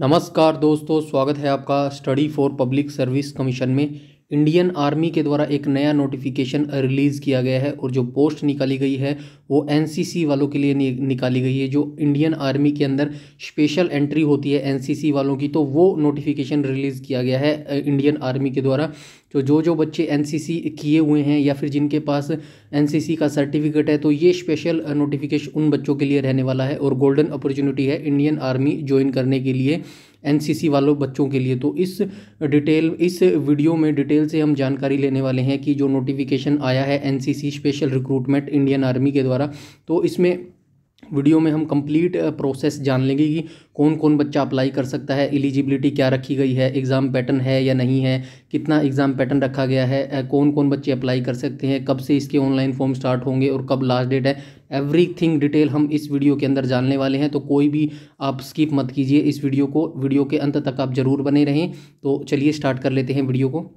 नमस्कार दोस्तों स्वागत है आपका study for public service commission में इंडियन आर्मी के द्वारा एक नया नोटिफिकेशन रिलीज़ किया गया है और जो पोस्ट निकाली गई है वो एनसीसी वालों के लिए निकाली गई है जो इंडियन आर्मी के अंदर स्पेशल एंट्री होती है एनसीसी वालों की तो वो नोटिफिकेशन रिलीज़ किया गया है इंडियन आर्मी के द्वारा जो तो जो जो बच्चे एन किए हुए हैं या फिर जिनके पास एन का सर्टिफिकेट है तो ये स्पेशल नोटिफिकेशन uh, उन बच्चों के लिए रहने वाला है और गोल्डन अपॉर्चुनिटी है इंडियन आर्मी ज्वाइन करने के लिए एन वालों बच्चों के लिए तो इस डिटेल इस वीडियो में डिटेल से हम जानकारी लेने वाले हैं कि जो नोटिफिकेशन आया है an special recruitment Indian army के द्वारा तो इसमें वीडियो में हम कंप्लीट प्रोसेस जान लेंगे कि कौन कौन बच्चा अप्लाई कर सकता है एलिजिबिलिटी क्या रखी गई है एग्ज़ाम पैटर्न है या नहीं है कितना एग्ज़ाम पैटर्न रखा गया है कौन कौन बच्चे अप्लाई कर सकते हैं कब से इसके ऑनलाइन फॉर्म स्टार्ट होंगे और कब लास्ट डेट है एवरीथिंग डिटेल हम इस वीडियो के अंदर जानने वाले हैं तो कोई भी आप स्किप मत कीजिए इस वीडियो को वीडियो के अंत तक आप ज़रूर बने रहें तो चलिए स्टार्ट कर लेते हैं वीडियो को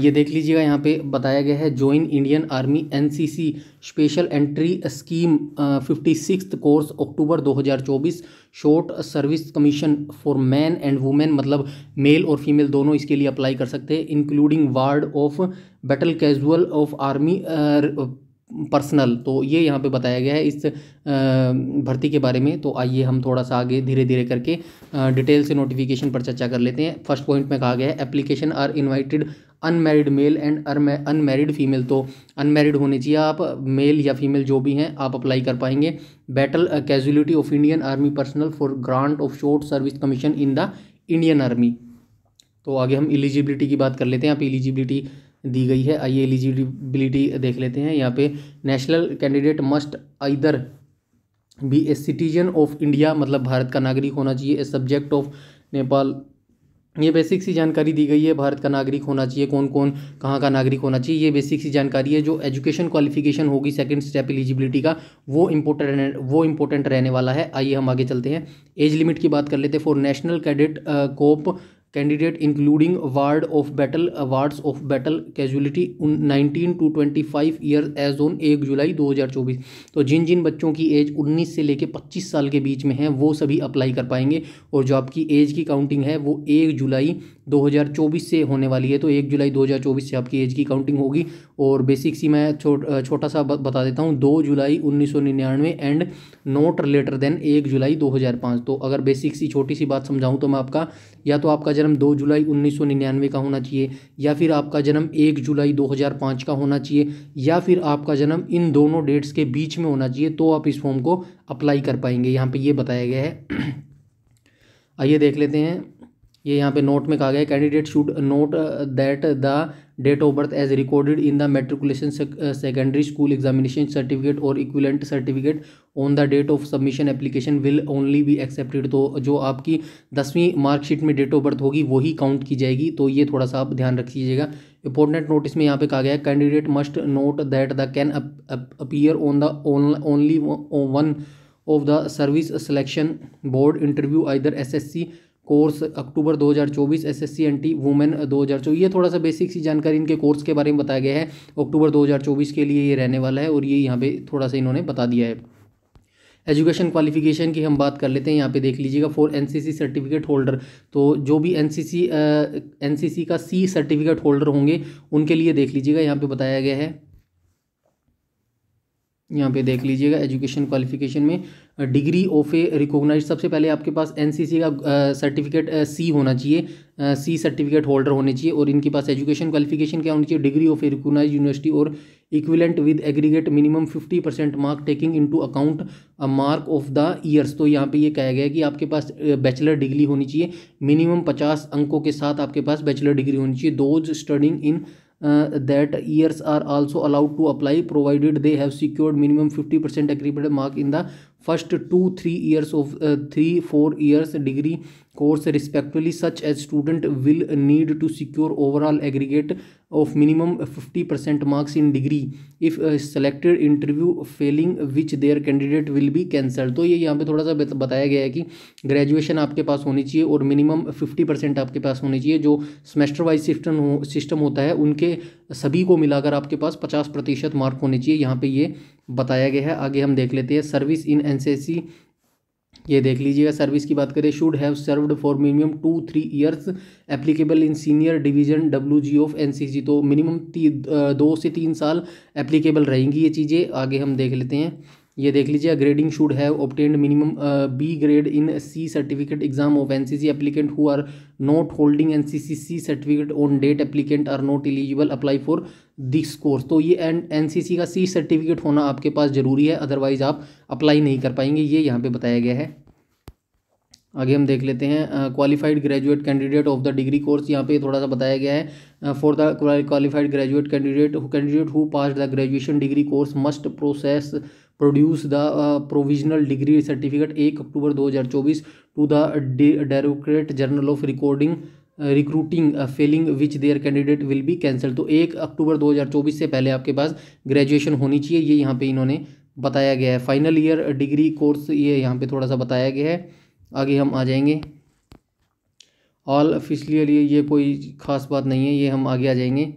ये देख लीजिएगा यहाँ पे बताया गया है join Indian army NCC special entry scheme fifty six course October 2024 short service commission for man and women मतलब मेल और फीमेल दोनों इसके लिए अप्लाई कर सकते हैं including ward of battle casual of army personnel तो ये यहाँ पे बताया गया है इस भर्ती के बारे में तो आइए हम थोड़ा सा आगे धीरे धीरे करके डिटेल से नोटिफिकेशन पर चर्चा कर लेते हैं फर्स्ट पॉइंट में कहा गया है application are invited unmarried male and unmarried female तो अनमैरिड होने चाहिए आप मेल या फीमेल जो भी हैं आप अप्लाई कर पाएंगे battle casualty of Indian army personnel for grant of short service commission in the Indian army तो आगे हम एलिजिबिलिटी की बात कर लेते हैं आप एलिजिबिलिटी दी गई है आइए एलिजिबिलिटी देख लेते हैं यहाँ पे national candidate must either be a citizen of India मतलब भारत का नागरिक होना चाहिए ए सब्जेक्ट ऑफ नेपाल ये बेसिक सी जानकारी दी गई है भारत का नागरिक होना चाहिए कौन कौन कहाँ का नागरिक होना चाहिए ये बेसिक सी जानकारी है जो एजुकेशन क्वालिफिकेशन होगी सेकंड स्टेप एलिजिबिलिटी का वो इम्पोर्टेंट वो इम्पोर्टेंट रहने वाला है आइए हम आगे चलते हैं एज लिमिट की बात कर लेते हैं for national cadet corps candidate including award of battle awards of battle casualty nineteen to twenty five year age on एक जुलाई दो हज़ार चौबीस तो जिन जिन बच्चों की एज उन्नीस से लेकर पच्चीस साल के बीच में है वो सभी अप्लाई कर पाएंगे और जो आपकी एज की काउंटिंग है वो एक जुलाई दो हज़ार चौबीस से होने वाली है तो एक जुलाई दो हज़ार चौबीस से आपकी एज की काउंटिंग होगी और बेसिक सी मैं छोटा छोटा सा बता देता हूँ दो जुलाई उन्नीस सौ निन्यानवे एंड नोट लेटर देन एक जुलाई दो हज़ार पाँच तो अगर बेसिक सी छोटी सी बात समझाऊँ तो मैं आपका या तो आपका जन्म दो जुलाई उन्नीस सौ निन्यानवे का होना चाहिए या फिर आपका जन्म एक जुलाई दो हज़ार पाँच का होना चाहिए या फिर आपका जन्म इन दोनों डेट्स के बीच में होना चाहिए तो आप इस फॉर्म को अप्लाई कर पाएंगे यहाँ पर ये बताया गया है आइए देख लेते हैं ये यहाँ पे नोट में कहा गया candidate should note that the date of birth as recorded in the matriculation secondary school examination certificate और equivalent certificate on the date of submission application will only be accepted तो जो आपकी दसवीं मार्कशीट में date of birth होगी वही count की जाएगी तो ये थोड़ा सा आप ध्यान लीजिएगा इंपॉर्टेंट नोटिस में यहाँ पे कहा गया candidate must note that the can appear on the only one of the service selection board interview either S S C course October 2024 SSC NT women 2024 ये थोड़ा सा बेसिक सी जानकारी इनके कोर्स के बारे में बताया गया है अक्टूबर 2024 के लिए ये रहने वाला है और ये यहाँ पे थोड़ा सा इन्होंने बता दिया है एजुकेशन क्वालिफिकेशन की हम बात कर लेते हैं यहाँ पे देख लीजिएगा फॉर एनसीसी सर्टिफिकेट होल्डर तो जो भी एनसीसी एनसीसी का सी सर्टिफिकेट होल्डर होंगे उनके लिए देख लीजिएगा यहाँ पे बताया गया है यहाँ पे देख लीजिएगा एजुकेशन क्वालिफिकेशन में डिग्री ऑफ ए रिकोगनाइज सबसे पहले आपके पास एनसीसी का सर्टिफिकेट सी होना चाहिए सी सर्टिफिकेट होल्डर होने चाहिए और इनके पास एजुकेशन क्वालिफिकेशन क्या होनी चाहिए degree of a recognise university और equivalent with aggregate minimum fifty percent mark taking into account mark of the years तो यहाँ पे ये कहा गया है कि आपके पास बैचलर डिग्री होनी चाहिए मिनिमम पचास अंकों के साथ आपके पास बैचलर डिग्री होनी चाहिए those studying in uh, that years are also allowed to apply provided they have secured minimum 50% agreement mark in the first two three years of three four years degree course respectively such as student will need to secure overall aggregate of minimum fifty percent marks in degree if selected interview failing which their candidate will be cancel तो ये यहाँ पे थोड़ा सा बताया गया है कि ग्रेजुएशन आपके पास होनी चाहिए और मिनिमम फिफ्टी परसेंट आपके पास होनी चाहिए जो सेमेस्टर वाइज सिस्टम हो सिस्टम होता है उनके सभी को मिलाकर आपके पास पचास प्रतिशत मार्क होने चाहिए यहाँ पे ये बताया गया है आगे हम देख लेते हैं सर्विस इन एनसीसी ये देख लीजिएगा सर्विस की बात करें should have served for minimum two three years applicable in senior division W G of N C तो मिनिमम दो से तीन साल एप्लीकेबल रहेंगी ये चीज़ें आगे हम देख लेते हैं ये देख लीजिए grading should have obtained minimum B grade in C certificate exam of N C C applicant who are not holding N C C C certificate on date applicant are not eligible apply for this course तो ये N N C सी का C certificate होना आपके पास ज़रूरी है otherwise आप apply नहीं कर पाएंगे ये यहाँ पर बताया गया है आगे हम देख लेते हैं qualified graduate candidate of the degree course यहाँ पे थोड़ा सा बताया गया है for the qualified graduate candidate candidate who pass the graduation degree course must process produce the provisional degree certificate एक October 2024 to the directorate general of recording recruiting failing which their candidate will be cancel तो एक October 2024 से पहले आपके पास graduation होनी चाहिए ये यहाँ पे इन्होंने बताया गया है फाइनल ईयर डिग्री कोर्स ये यहाँ पे थोड़ा सा बताया गया है आगे हम आ जाएंगे ऑल ऑफिशियल ये कोई खास बात नहीं है ये हम आगे आ जाएंगे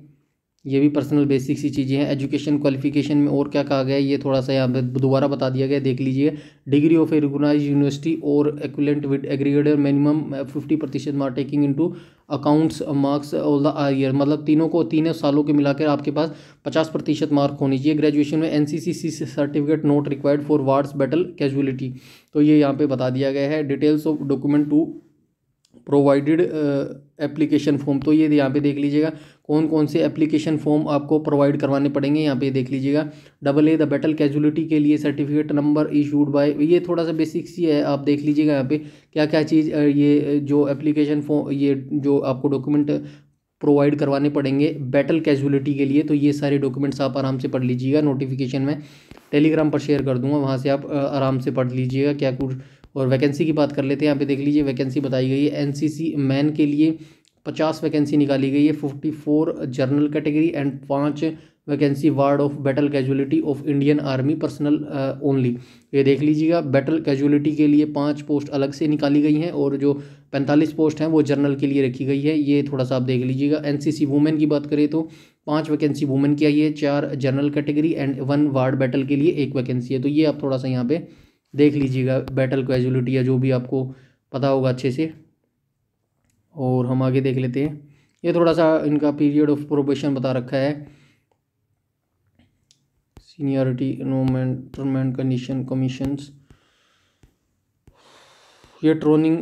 ये भी पर्सनल बेसिक सी चीज़ें हैं एजुकेशन क्वालिफिकेशन में और क्या कहा गया है ये थोड़ा सा यहाँ दोबारा बता दिया गया देख लीजिए डिग्री ऑफ ए यूनिवर्सिटी और equivalent with aggregate minimum fifty प्रतिशत mark taking into accounts marks all the year मतलब तीनों को तीनों सालों के मिलाकर आपके पास पचास प्रतिशत मार्क होनी चाहिए ग्रेजुएशन में an certificate not required for wards battle casualty तो ये यहाँ पर बता दिया गया है details of document to provided application form तो ये यहाँ पे देख लीजिएगा कौन कौन से एप्लीकेशन फॉर्म आपको प्रोवाइड करवाने पड़ेंगे यहाँ पे देख लीजिएगा double A the battle casualty के लिए सर्टिफिकेट नंबर इशूड बाय ये थोड़ा सा बेसिक्स ही है आप देख लीजिएगा यहाँ पे क्या क्या चीज़ ये जो एप्लीकेशन फॉर्म ये जो आपको डॉक्यूमेंट प्रोवाइड करवाने पड़ेंगे बैटल कैजुअलिटी के लिए तो ये सारे डॉक्यूमेंट्स आप आराम से पढ़ लीजिएगा नोटिफिकेशन में टेलीग्राम पर शेयर कर दूंगा वहाँ से आप आराम से पढ़ लीजिएगा क्या कुछ और वैकेंसी की बात कर लेते हैं यहाँ पे देख लीजिए वैकेंसी बताई गई है एनसीसी मैन के लिए पचास वैकेंसी निकाली गई है fifty four general category and पाँच vacancy ward of battle casualty of Indian army personnel only ये देख लीजिएगा बैटल कैजुअलिटी के लिए पांच पोस्ट अलग से निकाली गई हैं और जो पैंतालीस पोस्ट हैं वो जनरल के लिए रखी गई है ये थोड़ा सा आप देख लीजिएगा सी वुमेन की बात करें तो पांच वैकेंसी वुमेन की आई है चार general category and one ward battle के लिए एक वैकेंसी है तो ये आप थोड़ा सा यहाँ पर देख लीजिएगा बैटल कैजुअलिटी या जो भी आपको पता होगा अच्छे से और हम आगे देख लेते हैं ये थोड़ा सा इनका पीरियड ऑफ प्रोबेशन बता रखा है सीनियरिटी इन्वमेंट कंडीशन कमीशंस ये ट्रोनिंग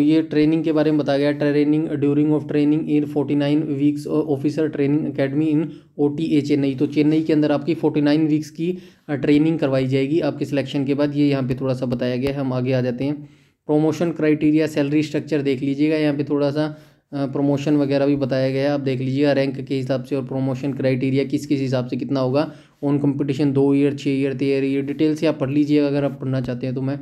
ये ट्रेनिंग के बारे में बताया गया training during of training in forty nine weeks officer training academy in O T A Chennai तो चेन्नई के अंदर आपकी फोर्टी नाइन वीक्स की ट्रेनिंग करवाई जाएगी आपके सिलेक्शन के बाद ये यहाँ पे थोड़ा सा बताया गया है हम आगे आ जाते हैं प्रोमोशन क्राइटेरिया सैलरी स्ट्रक्चर देख लीजिएगा यहाँ पे थोड़ा सा प्रमोशन वगैरह भी बताया गया है आप देख लीजिएगा रैंक के हिसाब से और प्रमोशन क्राइटेरिया किस किस हिसाब से कितना होगा ऑन कंपटीशन दो ईयर छः ईयर तेरह ईयर डिटेल से आप पढ़ लीजिएगा अगर आप पढ़ना चाहते हैं तो मैं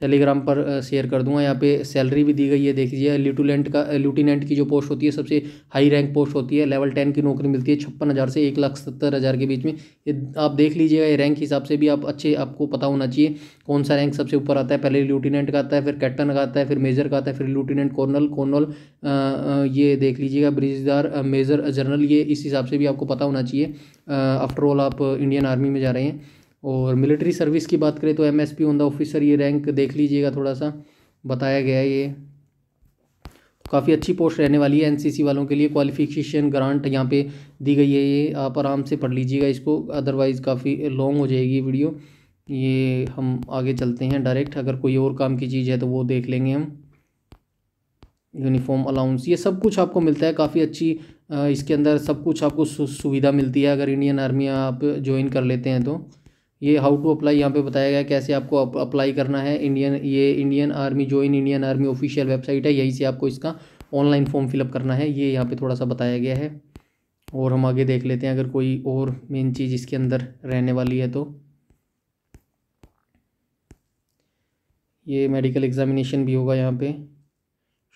टेलीग्राम पर शेयर कर दूंगा यहाँ पे सैलरी भी दी गई है देख लीजिए ल्यूटिनेंट का ल्यूटिनेंट की जो पोस्ट होती है सबसे हाई रैंक पोस्ट होती है लेवल टेन की नौकरी मिलती है छप्पन हज़ार से एक लाख सत्तर हज़ार के बीच में ये आप देख लीजिएगा ये रैंक हिसाब से भी आप अच्छे आपको पता होना चाहिए कौन सा रैंक सबसे ऊपर आता है पहले ल्यूटिनेंट का आता है फिर कैप्टन का आता है फिर मेजर का आता है फिर ल्यूटिनेंट कॉर्नल कॉर्नल ये देख लीजिएगा ब्रिजदार मेजर जनरल ये इस हिसाब से भी आपको पता होना चाहिए आफ्टर ऑल आप इंडियन आर्मी में जा रहे हैं और मिलिट्री सर्विस की बात करें तो M S P on the officer ये रैंक देख लीजिएगा थोड़ा सा बताया गया है ये तो काफ़ी अच्छी पोस्ट रहने वाली है एनसीसी वालों के लिए क्वालिफिकेशन ग्रांट यहाँ पे दी गई है ये आप आराम से पढ़ लीजिएगा इसको अदरवाइज़ काफ़ी लॉन्ग हो जाएगी वीडियो ये हम आगे चलते हैं डायरेक्ट अगर कोई और काम की चीज़ है तो वो देख लेंगे हम यूनिफॉर्म अलाउंस ये सब कुछ आपको मिलता है काफ़ी अच्छी इसके अंदर सब कुछ आपको सुविधा मिलती है अगर इंडियन आर्मी आप ज्वाइन कर लेते हैं तो ये हाउ टू अप्लाई यहाँ पे बताया गया कैसे आपको अप्लाई करना है इंडियन ये Indian Army join Indian Army official website है यहीं से आपको इसका ऑनलाइन फॉर्म फिलअप करना है ये यहाँ पे थोड़ा सा बताया गया है और हम आगे देख लेते हैं अगर कोई और मेन चीज़ इसके अंदर रहने वाली है तो ये मेडिकल एग्जामिनेशन भी होगा यहाँ पर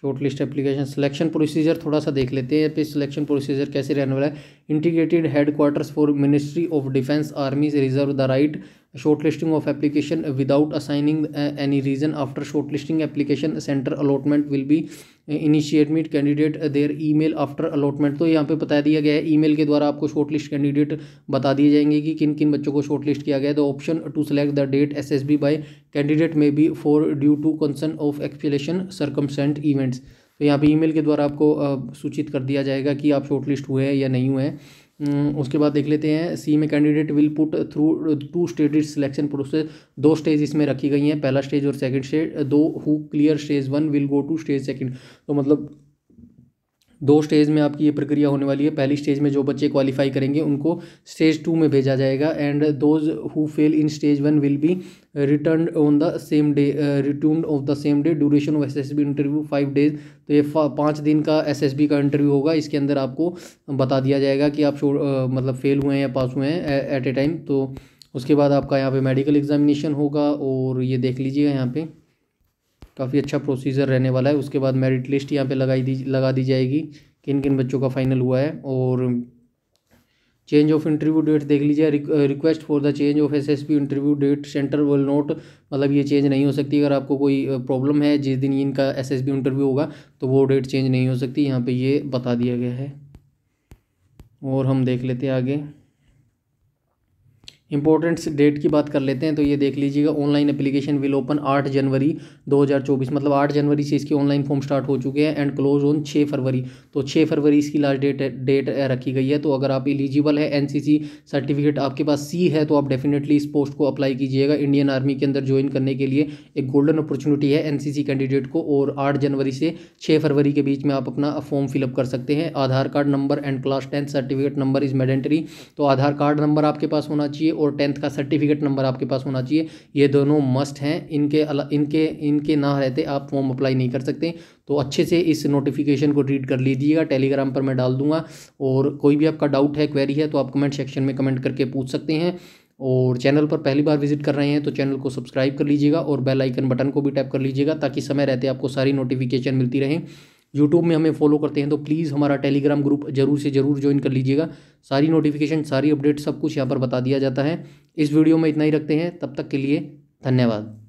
short list application selection procedure थोड़ा सा देख लेते हैं पे सिलेक्शन प्रोसीजर कैसे रहने वाला है integrated headquarters for ministry of defence army reserve the right shortlisting of application without assigning uh, any reason after shortlisting application center allotment will be meet candidate their mail after allotment तो यहाँ पे बताया दिया गया है ई mail के द्वारा आपको शॉर्ट लिस्ट कैंडिडेट बता दिए जाएंगे कि किन किन बच्चों को शॉर्ट लिस्ट किया गया है the option to select the date S S B by candidate may be for due to concern of explanation circumstance events तो यहाँ पे मेल के द्वारा आपको uh, सूचित कर दिया जाएगा कि आप शॉर्ट लिस्ट हुए हैं या नहीं हुए हैं हम्म, उसके बाद देख लेते हैं सी में candidate will put through two stage selection process दो स्टेज इसमें रखी गई हैं पहला स्टेज और second stage those who clear stage one will go to stage second तो मतलब दो स्टेज में आपकी ये प्रक्रिया होने वाली है पहली स्टेज में जो बच्चे क्वालिफाई करेंगे उनको स्टेज टू में भेजा जाएगा and those who fail in stage one will be return on the same day return of the same day duration of S S B interview five days तो ये पाँच दिन का एस एस बी का interview होगा इसके अंदर आपको बता दिया जाएगा कि आप शो मतलब फेल हुए हैं या पास हुए हैं एट ए टाइम तो उसके बाद आपका यहाँ पे मेडिकल एग्जामिनेशन होगा और ये देख लीजिएगा यहाँ पे काफ़ी अच्छा प्रोसीजर रहने वाला है उसके बाद मेरिट लिस्ट यहाँ पे लगाई दी लगा दी जाएगी किन किन बच्चों का फाइनल हुआ है और चेंज ऑफ इंटरव्यू डेट देख लीजिए request for the change of S S P interview date centre will not मतलब ये चेंज नहीं हो सकती अगर आपको कोई प्रॉब्लम है जिस दिन इनका एस एस पी इंटरव्यू होगा तो वो डेट चेंज नहीं हो सकती यहाँ पर ये बता दिया गया है और हम देख लेते हैं आगे इंपॉर्टेंट डेट की बात कर लेते हैं तो ये देख लीजिएगा ऑनलाइन एप्लीकेशन विल ओपन आठ जनवरी 2024 मतलब आठ जनवरी से इसकी ऑनलाइन फॉर्म स्टार्ट हो चुके हैं एंड क्लोज ऑन छः फरवरी तो छः फरवरी इसकी लास्ट डेट डेट रखी गई है तो अगर आप एलिजिबल है एन सर्टिफिकेट आपके पास सी है तो आप डेफिनेटली इस पोस्ट को अप्लाई कीजिएगा इंडियन आर्मी के अंदर ज्वाइन करने के लिए एक गोल्डन अपॉर्चुनिटी है एन कैंडिडेट को और आठ जनवरी से छः फरवरी के बीच में आप अपना फॉर्म फिलअप कर सकते हैं Aadhaar card number and class tenth certificate number is mandatory तो आधार कार्ड नंबर आपके पास होना चाहिए और टेंथ का सर्टिफिकेट नंबर आपके पास होना चाहिए ये दोनों मस्ट हैं इनके इनके इनके ना रहते आप फॉर्म अप्लाई नहीं कर सकते तो अच्छे से इस नोटिफिकेशन को रीड कर लीजिएगा टेलीग्राम पर मैं डाल दूंगा और कोई भी आपका डाउट है क्वेरी है तो आप कमेंट सेक्शन में कमेंट करके पूछ सकते हैं और चैनल पर पहली बार विजिट कर रहे हैं तो चैनल को सब्सक्राइब कर लीजिएगा और बेल आइकन बटन को भी टैप कर लीजिएगा ताकि समय रहते आपको सारी नोटिफिकेशन मिलती रहें यूट्यूब में हमें फॉलो करते हैं तो प्लीज़ हमारा टेलीग्राम ग्रुप जरूर से ज़रूर ज्वाइन कर लीजिएगा सारी नोटिफिकेशन सारी अपडेट सब कुछ यहाँ पर बता दिया जाता है इस वीडियो में इतना ही रखते हैं तब तक के लिए धन्यवाद